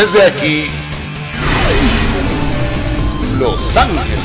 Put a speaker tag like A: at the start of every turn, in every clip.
A: Desde aquí, Los Ángeles.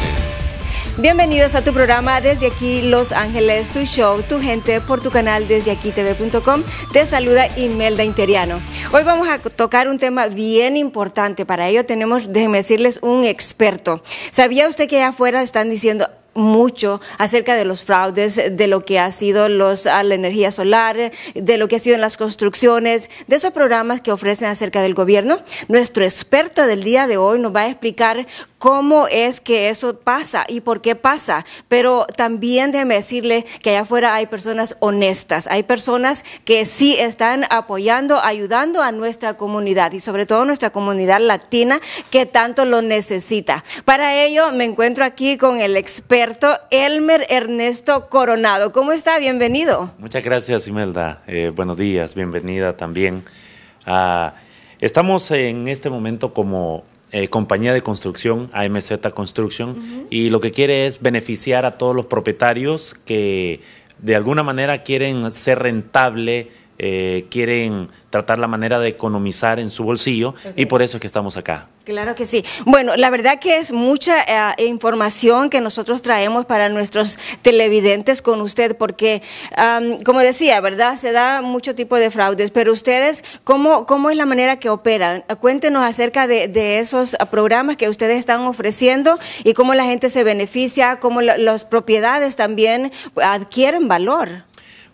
A: Bienvenidos a tu programa Desde aquí Los Ángeles, tu show, tu gente por tu canal desde aquí tv.com. Te saluda Imelda Interiano. Hoy vamos a tocar un tema bien importante. Para ello tenemos, déjenme decirles, un experto. ¿Sabía usted que allá afuera están diciendo mucho acerca de los fraudes, de lo que ha sido los, ah, la energía solar, de lo que ha sido en las construcciones, de esos programas que ofrecen acerca del gobierno. Nuestro experto del día de hoy nos va a explicar cómo es que eso pasa y por qué pasa. Pero también déjeme decirle que allá afuera hay personas honestas, hay personas que sí están apoyando, ayudando a nuestra comunidad y sobre todo nuestra comunidad latina que tanto lo necesita. Para ello me encuentro aquí con el experto Alberto Elmer Ernesto Coronado. ¿Cómo está? Bienvenido.
B: Muchas gracias, Imelda. Eh, buenos días, bienvenida también. Ah, estamos en este momento como eh, compañía de construcción, AMZ Construction, y lo que quiere es beneficiar a todos los propietarios que de alguna manera quieren ser rentable eh, quieren tratar la manera de economizar en su bolsillo y por eso es que estamos acá.
A: Claro que sí. Bueno, la verdad que es mucha eh, información que nosotros traemos para nuestros televidentes con usted, porque como decía, ¿verdad? Se da mucho tipo de fraudes, pero ustedes, ¿cómo, cómo es la manera que operan? Cuéntenos acerca de, de esos programas que ustedes están ofreciendo y cómo la gente se beneficia, cómo las propiedades también adquieren valor.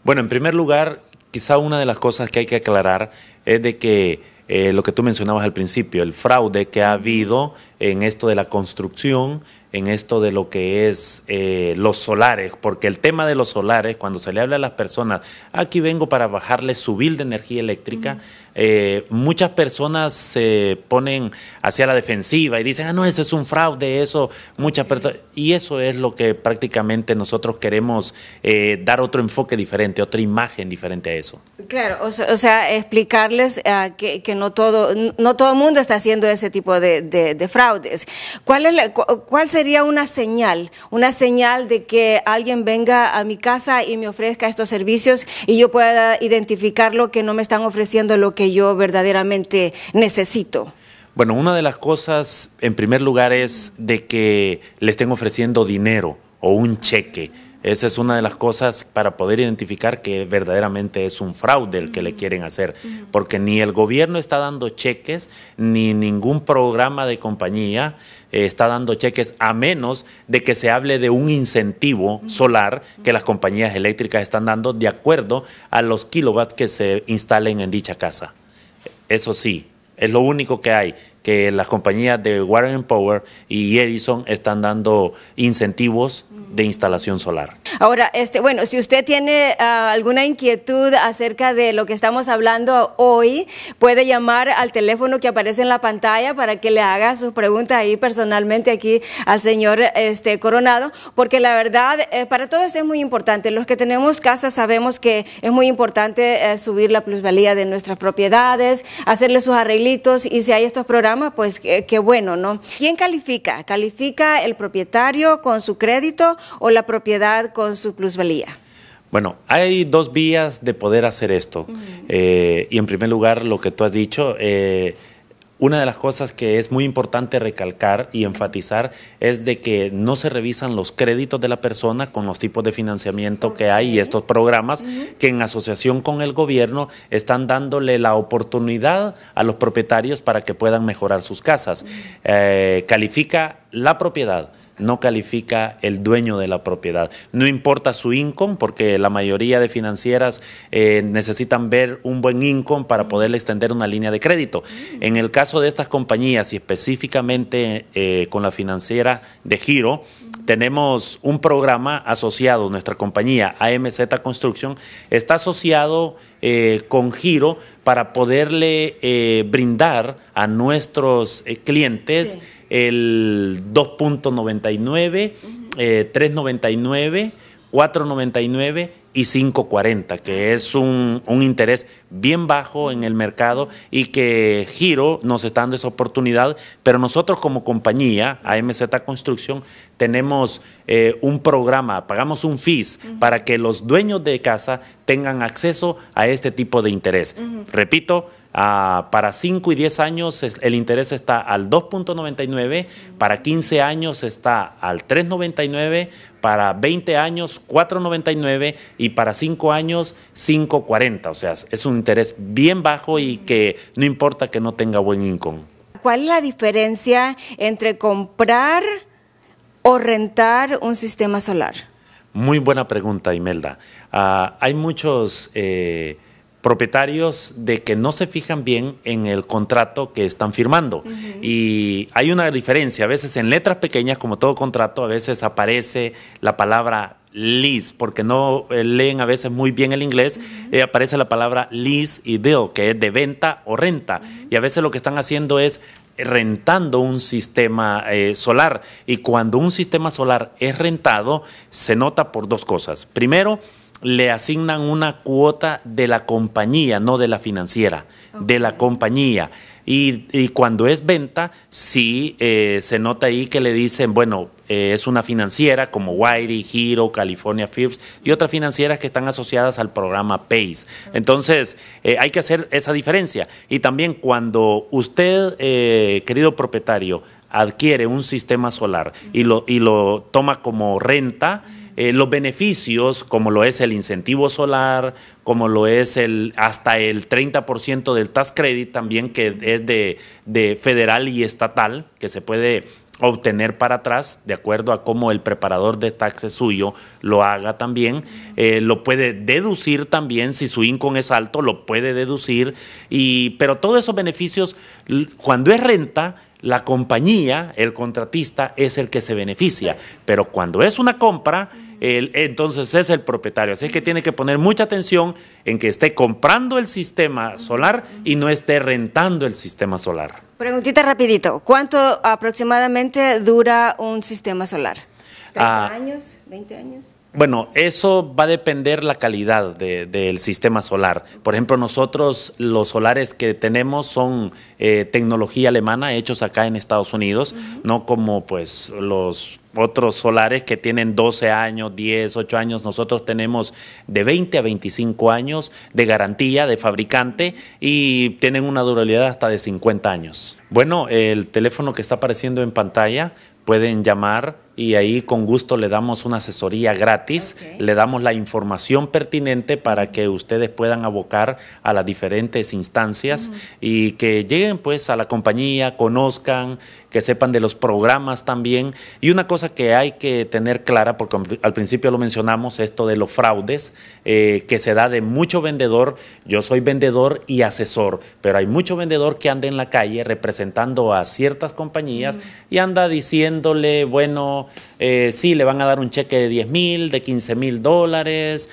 B: Bueno, en primer lugar, quizá una de las cosas que hay que aclarar es de que eh, lo que tú mencionabas al principio, el fraude que ha habido en esto de la construcción, en esto de lo que es eh, los solares, porque el tema de los solares, cuando se le habla a las personas, aquí vengo para bajarle su bill de energía eléctrica, eh, muchas personas se ponen hacia la defensiva y dicen, ah, no, ese es un fraude, eso, muchas personas, y eso es lo que prácticamente nosotros queremos eh, dar otro enfoque diferente, otra imagen diferente a eso.
A: Claro, o sea, explicarles ah, que, que, no todo no todo el mundo está haciendo ese tipo de, fraudes. ¿Cuál, es ¿Cuál sería una señal, una señal de que alguien venga a mi casa y me ofrezca estos servicios y yo pueda identificar lo que no me están ofreciendo, lo que yo verdaderamente necesito.
B: Bueno, una de las cosas, en primer lugar, es de que le estén ofreciendo dinero o un cheque esa es una de las cosas para poder identificar que verdaderamente es un fraude el que le quieren hacer, porque ni el gobierno está dando cheques, ni ningún programa de compañía eh, está dando cheques, a menos de que se hable de un incentivo solar que las compañías eléctricas están dando de acuerdo a los kilowatts que se instalen en dicha casa. Eso sí, es lo único que hay que las compañías de Warren Power y Edison están dando incentivos de instalación solar.
A: Ahora, este, bueno, si usted tiene ah, alguna inquietud acerca de lo que estamos hablando hoy, puede llamar al teléfono que aparece en la pantalla para que le haga sus preguntas ahí personalmente aquí al señor este, Coronado, porque la verdad eh, para todos es muy importante. Los que tenemos casa sabemos que es muy importante eh, subir la plusvalía de nuestras propiedades, hacerle sus arreglitos y si hay estos programas pues qué bueno, ¿no? ¿Quién califica? ¿Califica el propietario con su crédito o la propiedad con su plusvalía?
B: Bueno, hay dos vías de poder hacer esto. Eh, y en primer lugar, lo que tú has dicho, eh, una de las cosas que es muy importante recalcar y enfatizar es de que no se revisan los créditos de la persona con los tipos de financiamiento que hay y estos programas que en asociación con el gobierno están dándole la oportunidad a los propietarios para que puedan mejorar sus casas. Eh, califica la propiedad, no califica el dueño de la propiedad. No importa su income, porque la mayoría de financieras eh, necesitan ver un buen income para poderle extender una línea de crédito. En el caso de estas compañías y específicamente eh, con la financiera de Giro, tenemos un programa asociado, nuestra compañía AMZ Construction está asociado eh, con Giro para poderle brindar a nuestros clientes el 2.99, 3.99, 4.99 y 5.40, eh, que ah. es un, interés bien bajo en el mercado y que Giro nos está dando esa oportunidad, pero nosotros como compañía, AMZ Construcción, tenemos eh, un programa, pagamos un FIS para que los dueños de casa tengan acceso a este tipo de interés. Repito, Ah, para 5 y 10 años el interés está al 2.99, para 15 años está al 3.99, para 20 años 4.99 y para 5 años 5.40. O sea, es un interés bien bajo y que no importa que no tenga buen income.
A: ¿Cuál es la diferencia entre comprar o rentar un sistema solar?
B: Muy buena pregunta, Imelda. Ah, hay muchos... Eh, propietarios de que no se fijan bien en el contrato que están firmando. Y hay una diferencia, a veces en letras pequeñas, como todo contrato, a veces aparece la palabra lease, porque no eh, leen a veces muy bien el inglés, eh, aparece la palabra lease y deal, que es de venta o renta. Y a veces lo que están haciendo es rentando un sistema eh, solar. Y cuando un sistema solar es rentado, se nota por dos cosas. Primero, le asignan una cuota de la compañía, no de la financiera, de la compañía. Y, cuando es venta, sí eh, se nota ahí que le dicen, bueno, eh, es una financiera como Wiry, Giro, California Firms y otras financieras que están asociadas al programa PACE. Entonces, eh, hay que hacer esa diferencia. Y también cuando usted, querido propietario, adquiere un sistema solar y lo, y lo toma como renta, eh, los beneficios, como lo es el incentivo solar, como lo es el hasta el 30% del tax credit también, que es de, federal y estatal, que se puede obtener para atrás, de acuerdo a cómo el preparador de taxes suyo lo haga también, eh, lo puede deducir también, si su income es alto, lo puede deducir, y, pero todos esos beneficios, cuando es renta, la compañía, el contratista, es el que se beneficia, pero cuando es una compra, entonces es el propietario. Así que tiene que poner mucha atención en que esté comprando el sistema solar y no esté rentando el sistema solar.
A: Preguntita rapidito, ¿cuánto aproximadamente dura un sistema solar? Ah. años? ¿20 años?
B: Bueno, eso va a depender la calidad del sistema solar. Por ejemplo, nosotros los solares que tenemos son eh, tecnología alemana, hechos acá en Estados Unidos, no como pues los otros solares que tienen 12 años, 10, 8 años. Nosotros tenemos de 20 a 25 años de garantía de fabricante y tienen una durabilidad hasta de 50 años. Bueno, el teléfono que está apareciendo en pantalla pueden llamar y ahí con gusto le damos una asesoría gratis, le damos la información pertinente para que ustedes puedan abocar a las diferentes instancias y que lleguen pues a la compañía, conozcan que sepan de los programas también. Y una cosa que hay que tener clara, porque al principio lo mencionamos, esto de los fraudes, eh, que se da de mucho vendedor. Yo soy vendedor y asesor, pero hay mucho vendedor que anda en la calle representando a ciertas compañías y anda diciéndole, bueno, eh, sí, le van a dar un cheque de 10 mil, de 15 mil dólares,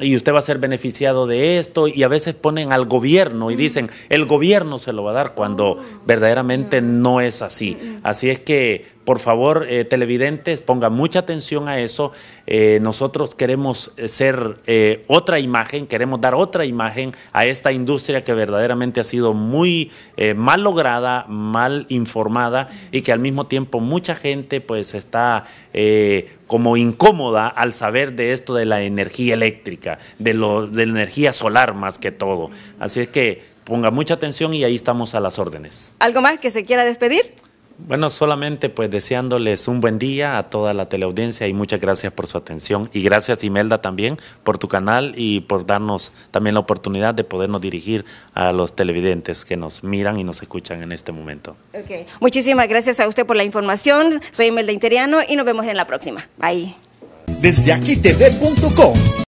B: y usted va a ser beneficiado de esto, y a veces ponen al gobierno y dicen, el gobierno se lo va a dar cuando oh. verdaderamente no es así. Mm, mm. Así es que por favor, eh, televidentes, pongan mucha atención a eso. Eh, nosotros queremos eh, ser otra imagen, queremos dar otra imagen a esta industria que verdaderamente ha sido muy mal lograda, mal informada y que al mismo tiempo mucha gente pues está como incómoda al saber de esto de la energía eléctrica, de, de la energía solar más que todo. Así es que ponga mucha atención y ahí estamos a las órdenes.
A: ¿Algo más que se quiera despedir?
B: Bueno, solamente pues deseándoles un buen día a toda la teleaudiencia y muchas gracias por su atención y gracias Imelda también por tu canal y por darnos también la oportunidad de podernos dirigir a los televidentes que nos miran y nos escuchan en este momento.
A: Okay. Muchísimas gracias a usted por la información. Soy Imelda Interiano y nos vemos en la próxima. Bye.
B: Desde aquí